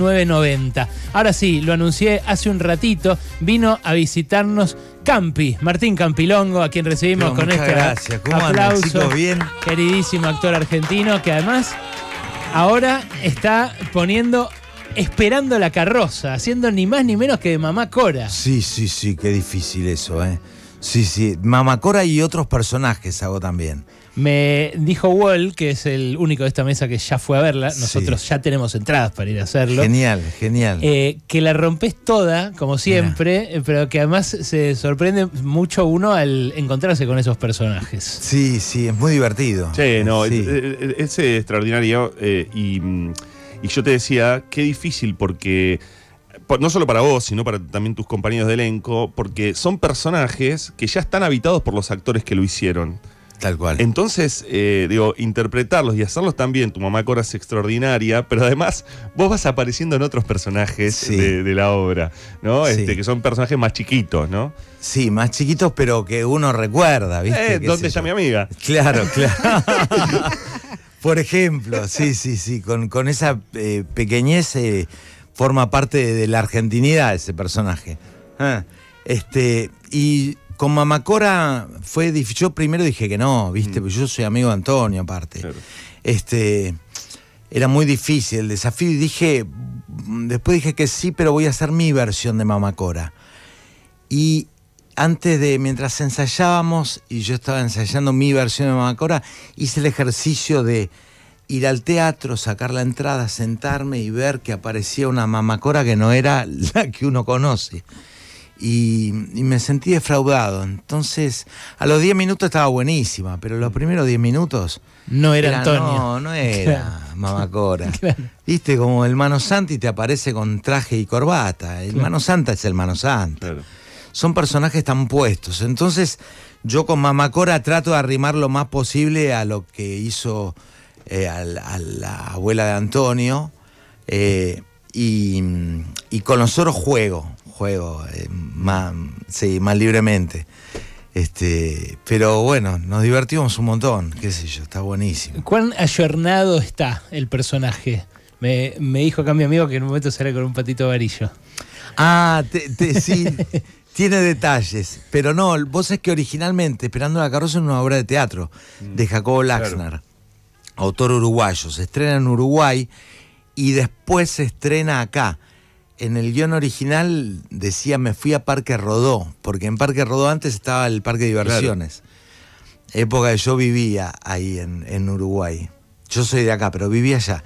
990. Ahora sí, lo anuncié hace un ratito, vino a visitarnos Campi, Martín Campilongo, a quien recibimos con este aplauso. bien? Queridísimo actor argentino que además ahora está poniendo esperando la carroza, haciendo ni más ni menos que de Mamá Cora. Sí, sí, sí, qué difícil eso, ¿eh? Sí, sí, Mamá Cora y otros personajes hago también. Me dijo Wall, que es el único de esta mesa que ya fue a verla, nosotros ya tenemos entradas para ir a hacerlo. Genial, genial. Eh, que la rompes toda, como siempre, eh, pero que además se sorprende mucho uno al encontrarse con esos personajes. Sí, sí, es muy divertido. Sí, no, eh, Es, extraordinario y, y yo te decía, qué difícil porque no solo para vos, sino para también tus compañeros de elenco, porque son personajes que ya están habitados por los actores que lo hicieron. Tal cual. Entonces, eh, digo, interpretarlos y hacerlos también, tu mamá Cora es extraordinaria, pero además vos vas apareciendo en otros personajes de, la obra, ¿no? Este, que son personajes más chiquitos, ¿no? Sí, más chiquitos, pero que uno recuerda, eh, ¿viste? ¿Dónde está mi amiga? Claro, claro. Por ejemplo, sí, sí, sí, con, esa eh, pequeñez forma parte de, la argentinidad ese personaje. Ah, este, y con Mamacora fue difícil. Yo primero dije que no, ¿viste? Mm. Pues yo soy amigo de Antonio, aparte. Este, era muy difícil el desafío y dije, mm, después dije que sí, pero voy a hacer mi versión de Mamacora. Y antes de, mientras ensayábamos, y yo estaba ensayando mi versión de Mamacora, hice el ejercicio de ir al teatro, sacar la entrada, sentarme y ver que aparecía una mamacora que no era la que uno conoce y, me sentí defraudado. Entonces, a los 10 minutos estaba buenísima, pero los primeros 10 minutos... No era, Antonio. No, no era Mamacora. Viste, como el Mano Santi te aparece con traje y corbata. El Mano Santa es el Mano Santa. Son personajes tan puestos. Entonces, yo con Mamacora trato de arrimar lo más posible a lo que hizo eh, a, la, abuela de Antonio. Eh, y, con los juego juego eh, más, más libremente. Este, pero bueno, nos divertimos un montón, qué sé yo, está buenísimo. ¿Cuán ayornado está el personaje? Me, dijo acá mi amigo que en un momento sale con un patito varillo Ah, te, sí, tiene detalles, pero no, vos es que originalmente Esperando la carroza es una obra de teatro mm, de Jacobo Laxner autor uruguayo, se estrena en Uruguay y después se estrena acá en el guión original decía me fui a Parque Rodó, porque en Parque Rodó antes estaba el Parque de Diversiones. Época que yo vivía ahí en, en Uruguay. Yo soy de acá, pero vivía allá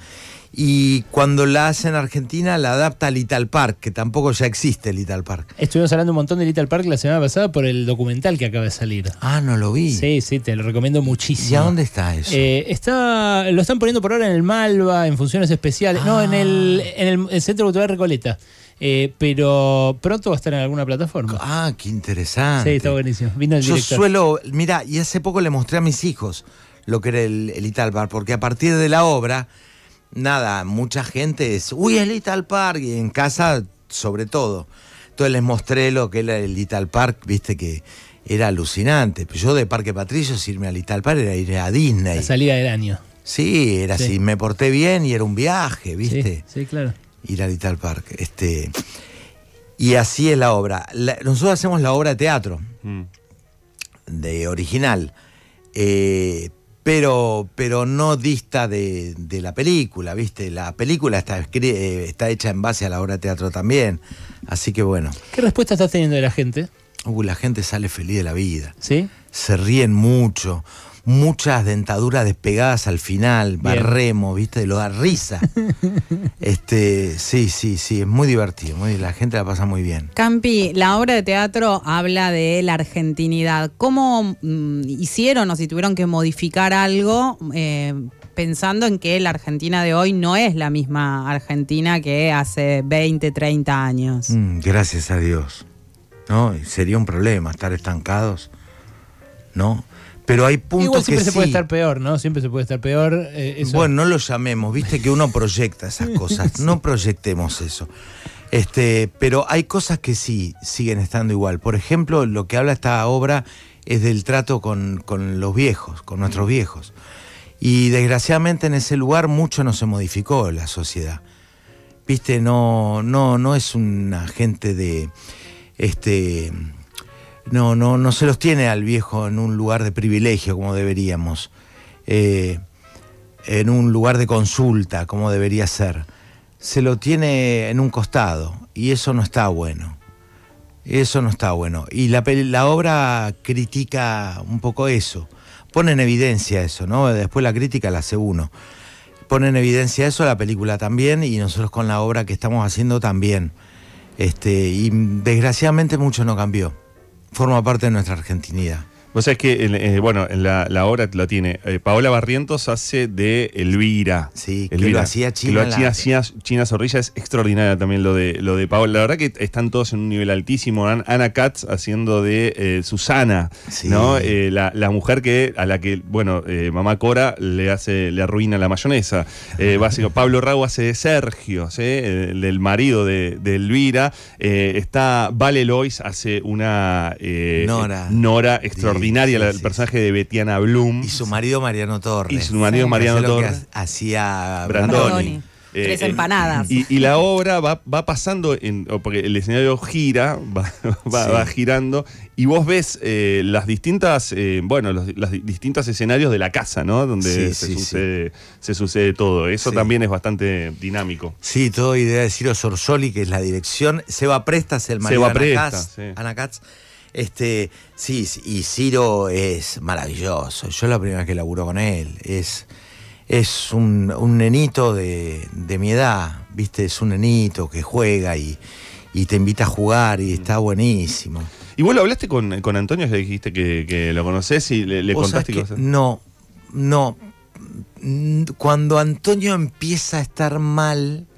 y cuando la hace en Argentina la adapta a Little Park, que tampoco ya existe Little Park. Estuvimos hablando un montón de Little Park la semana pasada por el documental que acaba de salir. Ah, no lo vi. Sí, sí, te lo recomiendo muchísimo. ¿Y a dónde está eso? Eh, está, lo están poniendo por ahora en el Malva, en funciones especiales. No, en el, ah. en el, Centro Cultural Recoleta. Eh, pero pronto va a estar en alguna plataforma. Ah, qué interesante. Sí, está buenísimo. Vino el Yo suelo, mira, y hace poco le mostré a mis hijos lo que era el, el Park, porque a partir de la obra nada, mucha gente es, uy, es Little Park, y en casa sobre todo. Entonces les mostré lo que era el Little Park, viste que era alucinante. Pues yo de Parque Patricios irme a Little Park era ir a Disney. La salida del año. Sí, era así, me porté bien y era un viaje, viste. Sí, sí claro. Ir a Little Park. Este, y así es la obra. nosotros hacemos la obra de teatro, mm. de original. Eh, pero, pero no dista de, la película, ¿viste? La película está, eh, está hecha en base a la obra de teatro también. Así que bueno. ¿Qué respuesta estás teniendo de la gente? Uh, la gente sale feliz de la vida. ¿Sí? Se ríen mucho muchas dentaduras despegadas al final, barremos, ¿viste? Lo da risa. este, sí, sí, sí, es muy divertido, muy, la gente la pasa muy bien. Campi, la obra de teatro habla de la argentinidad. ¿Cómo mm, hicieron o si tuvieron que modificar algo eh, pensando en que la Argentina de hoy no es la misma Argentina que hace 20, 30 años. Mm, gracias a Dios. ¿No? Sería un problema estar estancados, ¿no? Pero hay puntos Igual siempre se puede estar peor, ¿no? Siempre se puede estar peor. Eh, bueno, no lo llamemos, viste que uno proyecta esas cosas. No proyectemos eso. Este, pero hay cosas que sí siguen estando igual. Por ejemplo, lo que habla esta obra es del trato con, los viejos, con nuestros viejos. Y desgraciadamente en ese lugar mucho no se modificó la sociedad. Viste, no, no, no es una gente de. Este, no, no, no se los tiene al viejo en un lugar de privilegio como deberíamos, eh, en un lugar de consulta como debería ser. Se lo tiene en un costado y eso no está bueno. Eso no está bueno. Y la, obra critica un poco eso, pone en evidencia eso, ¿no? Después la crítica la hace uno. Pone en evidencia eso la película también y nosotros con la obra que estamos haciendo también. Este, y desgraciadamente mucho no cambió forma parte de nuestra argentinidad sea es que, eh, eh, bueno, la, la, obra lo tiene. Eh, Paola Barrientos hace de Elvira. Sí, que lo hacía China. Que lo hacía, China Zorrilla. Es extraordinaria también lo de, lo de Paola. La verdad que están todos en un nivel altísimo. Ana Katz haciendo de Susana, ¿no? La, mujer que, a la que, bueno, mamá Cora le hace, le arruina la mayonesa. básico, Pablo Rau hace de Sergio, ¿sí? el, marido de, Elvira. está Vale Lois hace una Nora extraordinaria el personaje de Betiana Bloom. Y su marido Mariano Torres. Y su marido Mariano Torres. Hacía Brandoni. Eh, Tres eh, empanadas. Y, la obra va, va pasando, en, porque el escenario gira, va, va, girando, y vos ves eh, las distintas, bueno, los, distintos escenarios de la casa, ¿no? Donde se, sucede, se sucede todo. Eso también es bastante dinámico. Sí, todo idea de Ciro Sorsoli, que es la dirección. Seba Prestas, el marido Seba Ana Presta, Katz, Ana Katz este, sí, y Ciro es maravilloso. Yo la primera vez que laburo con él, es, es un, nenito de, mi edad, ¿viste? Es un nenito que juega y, te invita a jugar y mm. está buenísimo. ¿Y vos lo hablaste con, Antonio? ¿Le dijiste que, lo conoces y le, contaste cosas? No, no. Cuando Antonio empieza a estar mal,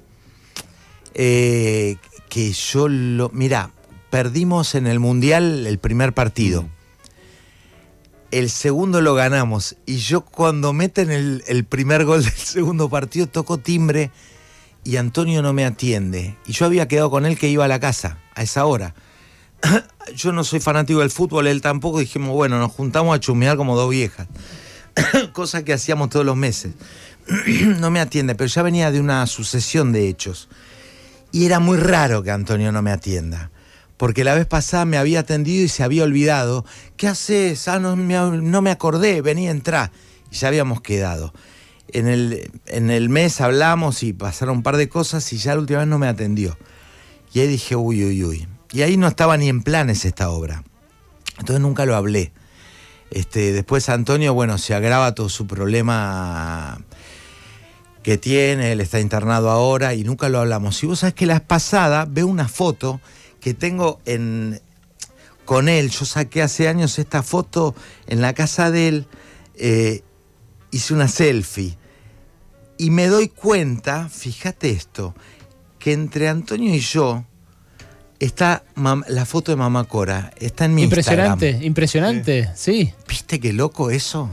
eh, que yo lo. Mirá, perdimos en el Mundial el primer partido. El segundo lo ganamos. Y yo cuando meten el, primer gol del segundo partido toco timbre y Antonio no me atiende. Y yo había quedado con él que iba a la casa a esa hora. yo no soy fanático del fútbol, él tampoco. Dijimos, bueno, nos juntamos a chumear como dos viejas. Cosa que hacíamos todos los meses. no me atiende, pero ya venía de una sucesión de hechos. Y era muy raro que Antonio no me atienda porque la vez pasada me había atendido y se había olvidado. ¿Qué haces? Ah, no me, no me acordé, vení, entrar... Y ya habíamos quedado. En el, mes hablamos y pasaron un par de cosas y ya la última vez no me atendió. Y ahí dije, uy, uy, uy. Y ahí no estaba ni en planes esta obra. Entonces nunca lo hablé. Este, después Antonio, bueno, se agrava todo su problema que tiene, él está internado ahora y nunca lo hablamos. Y vos sabés que la pasada veo una foto que tengo en, con él. Yo saqué hace años esta foto en la casa de él, eh, hice una selfie. Y me doy cuenta, fíjate esto, que entre Antonio y yo está la foto de Mamá Cora. Está en mi impresionante, Instagram. Impresionante, sí. ¿Viste qué loco eso?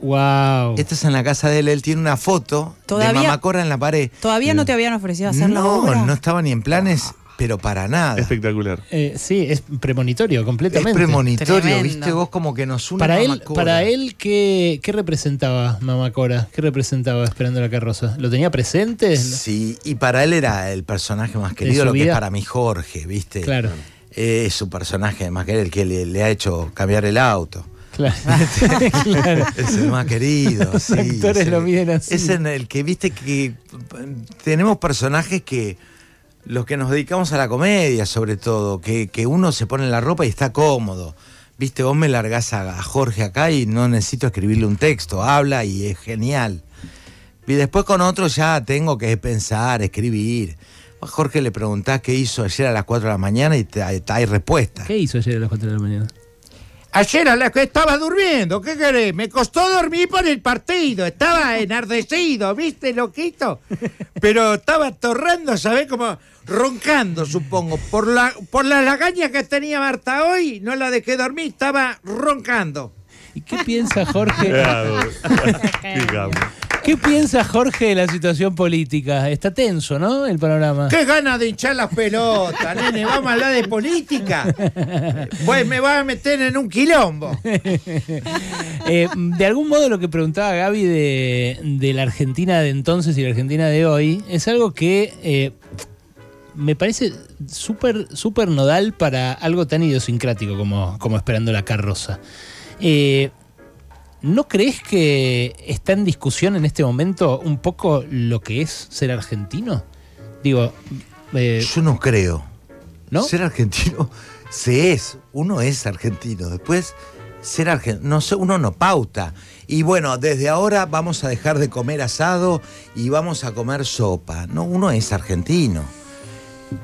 Wow. Esto es en la casa de él. Él tiene una foto de Mamá Cora en la pared. ¿Todavía no te habían ofrecido hacer no, No, no estaba ni en planes pero para nada. Espectacular. Eh, sí, es premonitorio completamente. Es premonitorio, viste vos como que nos une para él, Para él, ¿qué, qué representaba Cora? ¿Qué representaba Esperando la Carroza? ¿Lo tenía presente? Sí, y para él era el personaje más querido, lo que es para mí Jorge, viste. Claro. es su personaje más querido, el que le, ha hecho cambiar el auto. Claro. Es el más querido. actores es lo miden así. Es en el que, viste, que mm, tenemos personajes que los que nos dedicamos a la comedia, sobre todo, que, uno se pone la ropa y está cómodo. Viste, vos me largás a, Jorge acá y no necesito escribirle un texto, habla y es genial. Y después con otros ya tengo que pensar, escribir. Jorge le preguntás qué hizo ayer a las 4 de la mañana y te, hay respuesta. ¿Qué hizo ayer a las 4 de la mañana? Ayer a la que estaba durmiendo, ¿qué querés? Me costó dormir por el partido, estaba enardecido, ¿viste, loquito? pero estaba torrando, ¿sabes? Como roncando, supongo. Por la, por la lagaña que tenía Marta hoy, no la dejé dormir, estaba roncando. ¿Y qué piensa Jorge? Digamos. ¿Qué piensa Jorge de la situación política? Está tenso, ¿no? El panorama. ¡Qué ganas de hinchar las pelotas, nene! ¿Vamos a hablar de política? Pues me va a meter en un quilombo. Eh, de algún modo lo que preguntaba Gaby de, la Argentina de entonces y la Argentina de hoy es algo que... Eh, me parece súper súper nodal para algo tan idiosincrático como, como Esperando la Carroza. Eh, ¿No crees que está en discusión en este momento un poco lo que es ser argentino? Digo. Eh, Yo no creo. ¿No? Ser argentino se es. Uno es argentino. Después, ser argentino. No sé, uno no pauta. Y bueno, desde ahora vamos a dejar de comer asado y vamos a comer sopa. No, uno es argentino.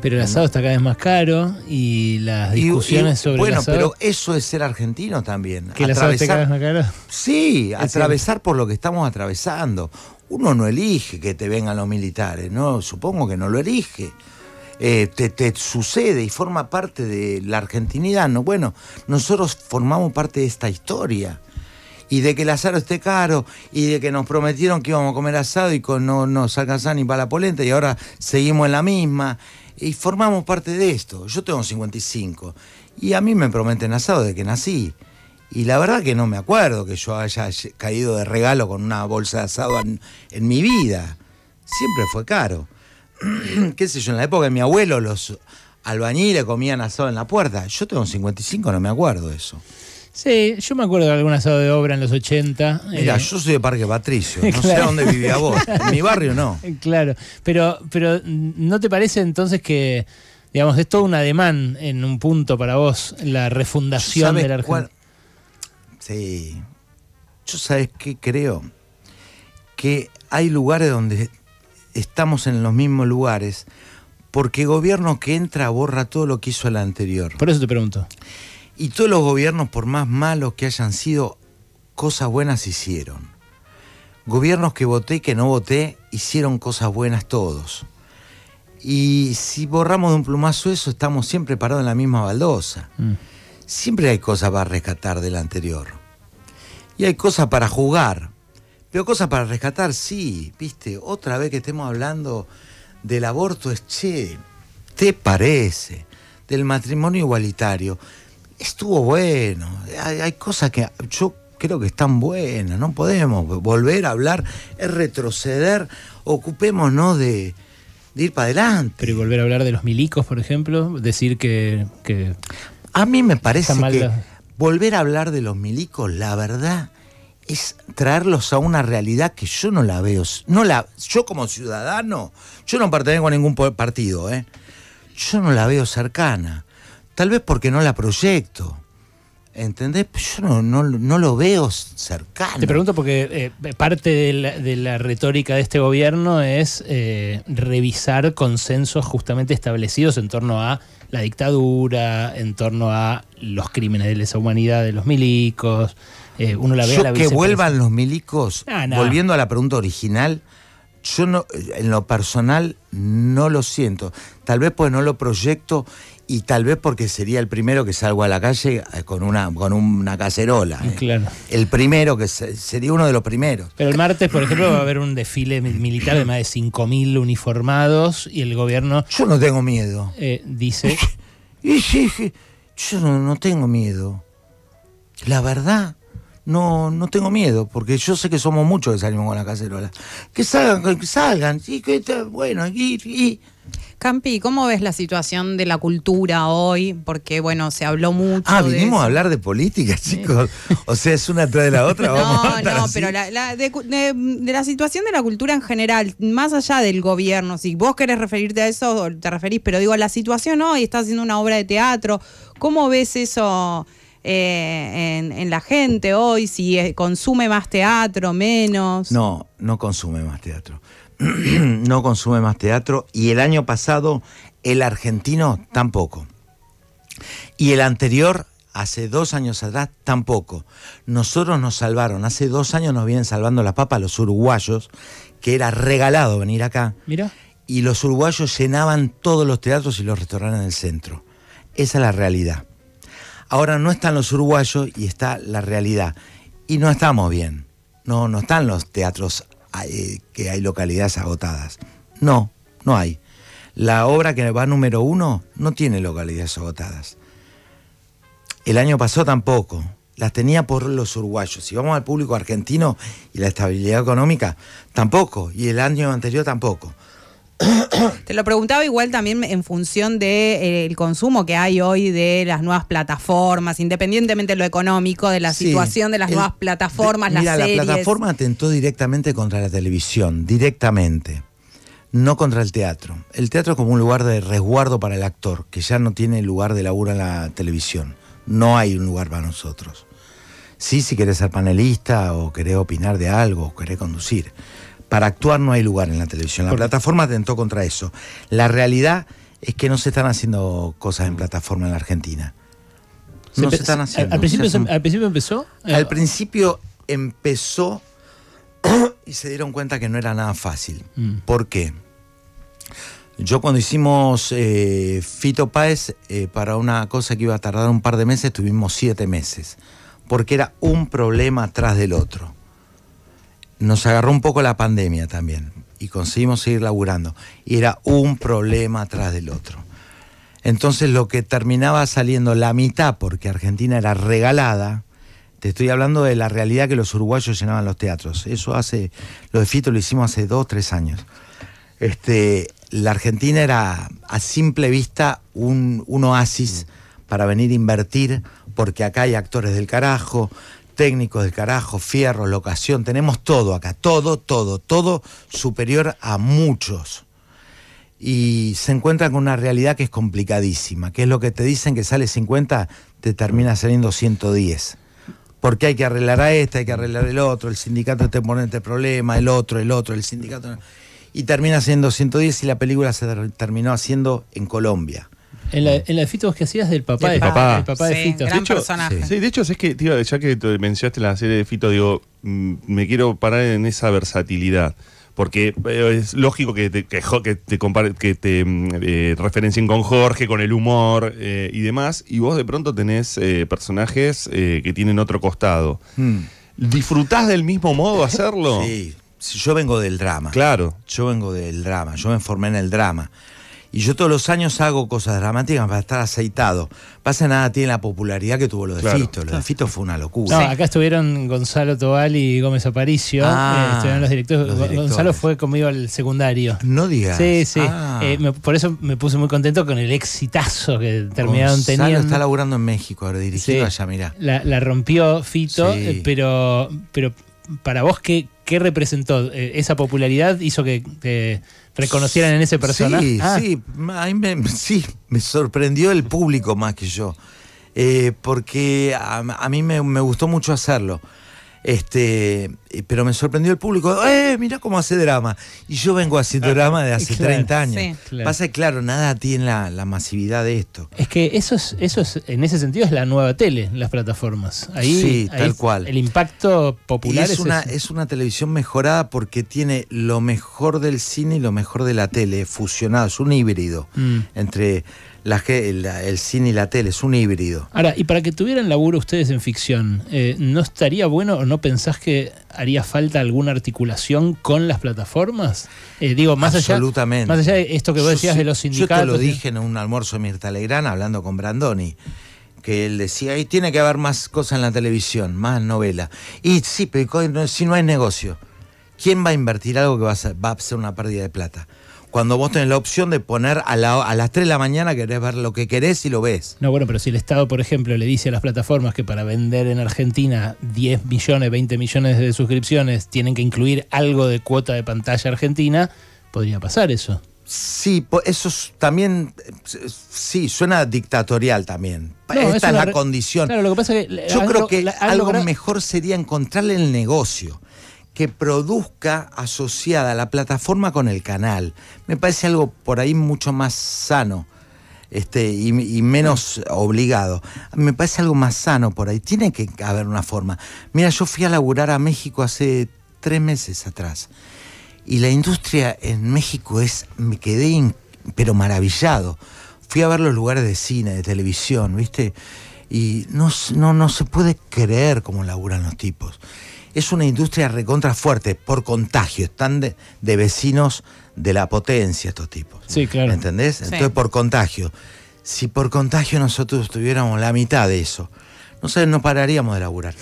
Pero el asado está cada vez más caro y las discusiones sobre bueno, Bueno, pero eso es ser argentino también. ¿Que el cada vez más caro? Sí, atravesar por lo que estamos atravesando. Uno no elige que te vengan los militares, ¿no? Supongo que no lo elige. Eh, te, te, sucede y forma parte de la argentinidad. ¿no? Bueno, nosotros formamos parte de esta historia y de que el asado esté caro y de que nos prometieron que íbamos a comer asado y con, no nos alcanzaba ni para la polenta y ahora seguimos en la misma y formamos parte de esto. Yo tengo 55 y a mí me prometen asado de que nací. Y la verdad que no me acuerdo que yo haya caído de regalo con una bolsa de asado en, mi vida. Siempre fue caro. ¿Qué sé yo? En la época de mi abuelo los albañiles comían asado en la puerta. Yo tengo 55, no me acuerdo eso. Sí, yo me acuerdo de algún asado de obra en los 80. Mira, eh, yo soy de Parque Patricio, no sé a dónde vivía vos. En mi barrio no. Claro, pero, pero mm, ¿no te parece entonces que, digamos, es todo un ademán en un punto para vos, la refundación de la Argentina? Sí. Yo sabes qué creo? Que hay lugares donde estamos en los mismos lugares porque gobierno que entra borra todo lo que hizo el anterior. Por eso te pregunto. Y todos los gobiernos, por más malos que hayan sido, cosas buenas hicieron. Gobiernos que voté y que no voté, hicieron cosas buenas todos. Y si borramos de un plumazo eso, estamos siempre parados en la misma baldosa. Mm. Siempre hay cosas para rescatar del anterior. Y hay cosas para jugar. Pero cosas para rescatar, sí. Viste, otra vez que estemos hablando del aborto es, che, ¿te parece? Del matrimonio igualitario estuvo bueno. Hay, cosas que yo creo que están buenas, no podemos volver a hablar, es retroceder, ocupémonos de, ir para adelante. Pero y volver a hablar de los milicos, por ejemplo, decir que... a mí me parece que volver a hablar de los milicos, la verdad, es traerlos a una realidad que yo no la veo. No la, yo como ciudadano, yo no pertenezco a ningún partido, ¿eh? yo no la veo cercana. Tal vez porque no la proyecto. ¿Entendés? Pues yo no, no, lo veo cercano. Te pregunto porque eh, parte de la, retórica de este gobierno es eh, revisar consensos justamente establecidos en torno a la dictadura, en torno a los crímenes de lesa humanidad de los milicos. Eh, uno la ve a la que vuelvan los milicos, ah, volviendo a la pregunta original, yo no, en lo personal no lo siento. Tal vez porque no lo proyecto y tal vez porque sería el primero que salgo a la calle eh, con una, con una cacerola. Eh. El primero, que sería uno de los primeros. Pero el martes, por ejemplo, va a haber un desfile militar de más de 5.000 uniformados y el gobierno... Yo no tengo miedo. Eh, dice... Y yo no, tengo miedo. La verdad, no, no tengo miedo, porque yo sé que somos muchos que salimos con la cacerola. Que salgan, que salgan, sí que, bueno, aquí y Campi, ¿cómo ves la situación de la cultura hoy? Porque, bueno, se habló mucho. Ah, vinimos a hablar de política, chicos. o sea, es una tras de la otra. no, no, pero la, de, la situación de la cultura en general, más allá del gobierno, si vos querés referirte a eso, te referís, pero digo, la situación hoy, estás haciendo una obra de teatro. ¿Cómo ves eso? Eh, en, la gente hoy, si eh, consume más teatro, menos. No, no consume más teatro. no consume más teatro y el año pasado el argentino tampoco. Y el anterior, hace dos años atrás, tampoco. Nosotros nos salvaron, hace dos años nos vienen salvando la papa los uruguayos, que era regalado venir acá. Mira. Y los uruguayos llenaban todos los teatros y los restaurantes el centro. Esa es la realidad. Ahora no están los uruguayos y está la realidad. Y no estamos bien. No, no están los teatros que hay localidades agotadas. No, no hay. La obra que va número uno no tiene localidades agotadas. El año pasado tampoco. Las tenía por los uruguayos. Si vamos al público argentino y la estabilidad económica, tampoco. Y el año anterior tampoco. Te lo preguntaba igual también en función del eh, consumo que hay hoy de las nuevas plataformas, independientemente de lo económico, de la situación de las nuevas plataformas, mira, la plataforma atentó directamente contra la televisión, directamente, no contra el teatro. El teatro es como un lugar de resguardo para el actor, que ya no tiene lugar de labura en la televisión. No hay un lugar para nosotros. Sí, si querés ser panelista o querés opinar de algo o querés conducir para actuar no hay lugar en la televisión. La plataforma atentó contra eso. La realidad es que no se están haciendo cosas en plataforma en la Argentina. No se, están haciendo. ¿Al principio, em- ¿al principio empezó? Eh, al principio empezó y se dieron cuenta que no era nada fácil. Mm. ¿Por qué? Yo cuando hicimos eh, Fito eh, para una cosa que iba a tardar un par de meses, tuvimos siete meses, porque era un problema tras del otro nos agarró un poco la pandemia también y conseguimos seguir laburando. Y era un problema tras del otro. Entonces lo que terminaba saliendo la mitad, porque Argentina era regalada, te estoy hablando de la realidad que los uruguayos llenaban los teatros. Eso hace, lo de Fito lo hicimos hace dos, tres años. Este, la Argentina era a simple vista un, un oasis mm. para venir a invertir, porque acá hay actores del carajo, técnicos del carajo, fierro, locación, tenemos todo acá, todo, todo, todo superior a muchos. Y se encuentran con una realidad que es complicadísima, que es lo que te dicen que sale 50, te termina saliendo 110. Porque hay que arreglar a este, hay que arreglar el otro, el sindicato te pone este problema, el otro, el otro, el sindicato. Y termina siendo 110 y la película se terminó haciendo en Colombia en la, de Fito vos que hacías del papá de, papá. El papá de Fito. Gran personaje. Sí, de hecho, es que, ya que mencionaste la serie de Fito, digo, mm, me quiero parar en esa versatilidad. Porque eh, es lógico que te, te, compare, que te mm, eh, referencien con Jorge, con el humor eh, y demás, y vos de pronto tenés personajes que tienen otro costado. Hmm. ¿Disfrutás del mismo modo hacerlo? Sí, yo vengo del drama. Claro. Yo vengo del drama, yo me formé en el drama. Y yo todos los años hago cosas dramáticas para estar aceitado. Pasa nada, tiene la popularidad que tuvo lo de Fito. Lo de ah. Fito fue una locura. acá estuvieron Gonzalo Tobal y Gómez Aparicio. Ah, eh, estuvieron los directores. Gonzalo fue conmigo al secundario. No digas. Sí, sí. Ah. Eh, por eso me puse muy contento con el exitazo que terminaron Gonzalo está laburando en México ahora, dirigido allá, mirá. La, rompió Fito, eh, pero, pero para vos, ¿qué, representó? Eh, ¿Esa popularidad hizo que te reconocieran en ese personaje? Sí, ah. sí, a me, me sorprendió el público más que yo, eh, porque a, mí me, me, gustó mucho hacerlo. Este, eh, pero me sorprendió el público. ¡Eh, mirá cómo hace drama! Y yo vengo haciendo ah, drama de hace 30 años. Sí. Claro. Pasa, claro, nada tiene la, masividad de esto. Es que eso es, eso es, en ese sentido, es la nueva tele, las plataformas. Ahí, sí, tal cual. El impacto popular es, es, una, es una televisión mejorada porque tiene lo mejor del cine y lo mejor de la tele, fusionado, es un híbrido mm. entre la, el, el, cine y la tele, es un híbrido. Ahora, y para que tuvieran laburo ustedes en ficción, eh, ¿no estaría bueno o no pensás que haría falta alguna articulación con las plataformas? Eh, digo, más Absolutamente. más allá de esto que vos decías de los sindicatos. Yo te lo dije en un almuerzo en Mirta Legrán hablando con Brandoni que él decía, ahí tiene que haber más cosas en la televisión, más novela. Y sí, pero si no hay negocio, ¿quién va a invertir algo que va a va a ser una pérdida de plata? cuando vos tenés la opción de poner a, las 3 de la mañana, querés ver lo que querés y lo ves. No, bueno, pero si el Estado, por ejemplo, le dice a las plataformas que para vender en Argentina 10 millones, 20 millones de suscripciones tienen que incluir algo de cuota de pantalla argentina, podría pasar eso. Sí, eso también, sí, suena dictatorial también. Esta es la, condición. Yo creo que algo mejor sería encontrarle el negocio que produzca asociada la plataforma con el canal. Me parece algo por ahí mucho más sano. Este, y, menos obligado. Me parece algo más sano por ahí. Tiene que haber una forma. Mira, yo fui a laburar a México hace tres meses atrás y la industria en México es, me quedé pero maravillado. Fui a ver los lugares de cine, de televisión, ¿viste? Y no, no se puede creer cómo laburan los tipos es una industria recontra fuerte por contagio. Están de, vecinos de la potencia estos tipos. Sí, claro. ¿Entendés? Entonces, por contagio. Si por contagio nosotros tuviéramos la mitad de eso, no sé, no pararíamos de laburar.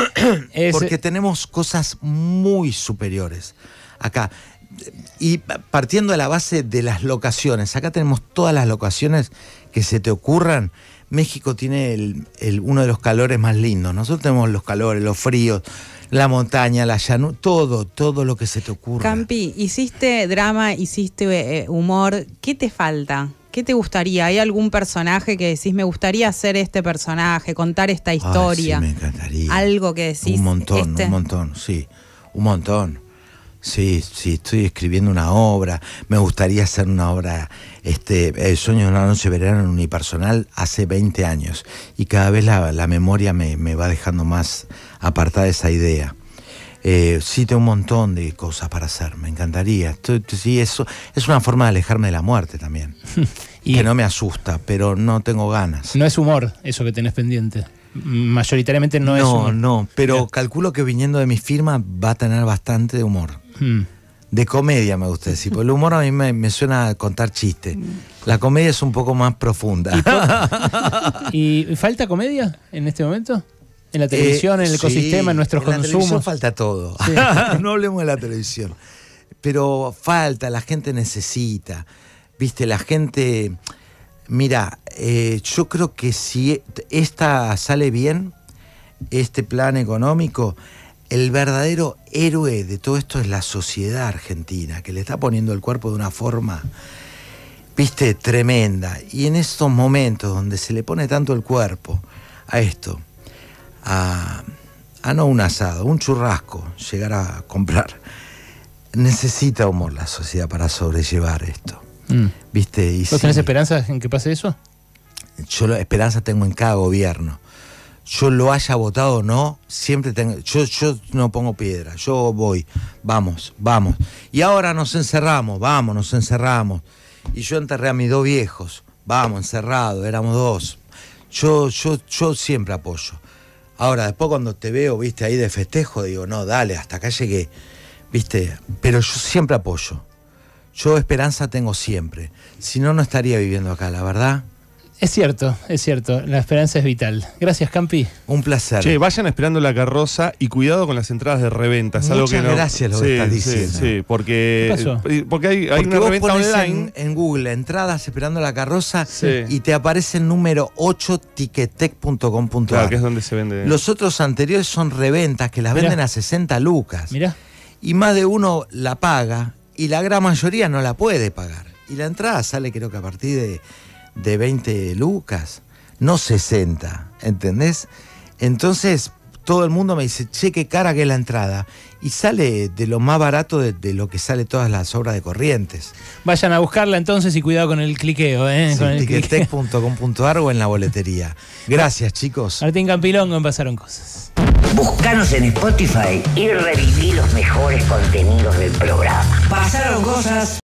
Porque eh, tenemos cosas muy superiores acá. Y partiendo de la base de las locaciones, acá tenemos todas las locaciones que se te ocurran. México tiene uno de los calores más lindos. Nosotros tenemos los calores, los fríos, la montaña, la llanura, todo, todo lo que se te ocurra. Campi, hiciste drama, hiciste eh, humor, ¿qué te falta? ¿Qué te gustaría? ¿Hay algún personaje que decís, me gustaría hacer este personaje, contar esta historia? sí, me encantaría. Algo que decís. Un montón, este". un montón, sí, un montón. Sí, sí, estoy escribiendo una obra, me gustaría hacer una obra, este, El sueño de una noche verano en unipersonal hace 20 años y cada vez la, memoria me, me va dejando más de esa idea. Eh, sí, tengo un montón de cosas para hacer, me encantaría. Sí, eso es una forma de alejarme de la muerte también. y que no me asusta, pero no tengo ganas. No es humor eso que tenés pendiente. Mayoritariamente no, es No, no, pero calculo que viniendo de mi firma va a tener bastante de humor. Hmm. De comedia me gusta decir, por el humor a mí me, suena a contar chistes. La comedia es un poco más profunda. ¿Y falta comedia en este momento? En la televisión, en el eh, ecosistema, en nuestros consumos. falta todo. no hablemos de la televisión. Pero falta, la gente necesita. Viste, la gente. Mira, eh, yo creo que si esta sale bien, este plan económico, el verdadero héroe de todo esto es la sociedad argentina, que le está poniendo el cuerpo de una forma, viste, tremenda. Y en estos momentos donde se le pone tanto el cuerpo a esto, a, no un asado, un churrasco, llegar a comprar. Necesita humor la sociedad para sobrellevar esto. Mm. ¿Viste? ¿Vos tenés esperanza en que pase eso? Yo la esperanza tengo en cada gobierno. Yo lo haya votado o no, siempre tengo. Yo, no pongo piedra, yo voy, vamos, vamos. Y ahora nos encerramos, vamos, nos encerramos. Y yo enterré a mis dos viejos, vamos, encerrado éramos dos. Yo, yo, yo siempre apoyo. Ahora, después cuando te veo, viste, ahí de festejo, digo, no, dale, hasta acá llegué, viste, pero yo siempre apoyo. Yo esperanza tengo siempre. Si no, no estaría viviendo acá, la verdad. Es cierto, es cierto. La esperanza es vital. Gracias, Campi. Un placer. Che, vayan esperando la carroza y cuidado con las entradas de reventa. Es gracias lo que estás diciendo. Sí, sí porque, eh, porque hay, una vos online. En, Google, entradas esperando la carroza y te aparece el número 8 tiquetec.com.ar. Claro, que es donde se vende. Los otros anteriores son reventas que las venden a 60 lucas. Mirá. Y más de uno la paga y la gran mayoría no la puede pagar. Y la entrada sale creo que a partir de de 20 lucas, no 60, ¿entendés? Entonces todo el mundo me dice, che, qué cara que es la entrada. Y sale de lo más barato de, lo que sale todas las obras de corrientes. Vayan a buscarla entonces y cuidado con el cliqueo, ¿eh? o en la boletería. Gracias, chicos. Martín Campilongo en Pasaron Cosas. Buscanos en Spotify y reviví los mejores contenidos del programa. Pasaron Cosas.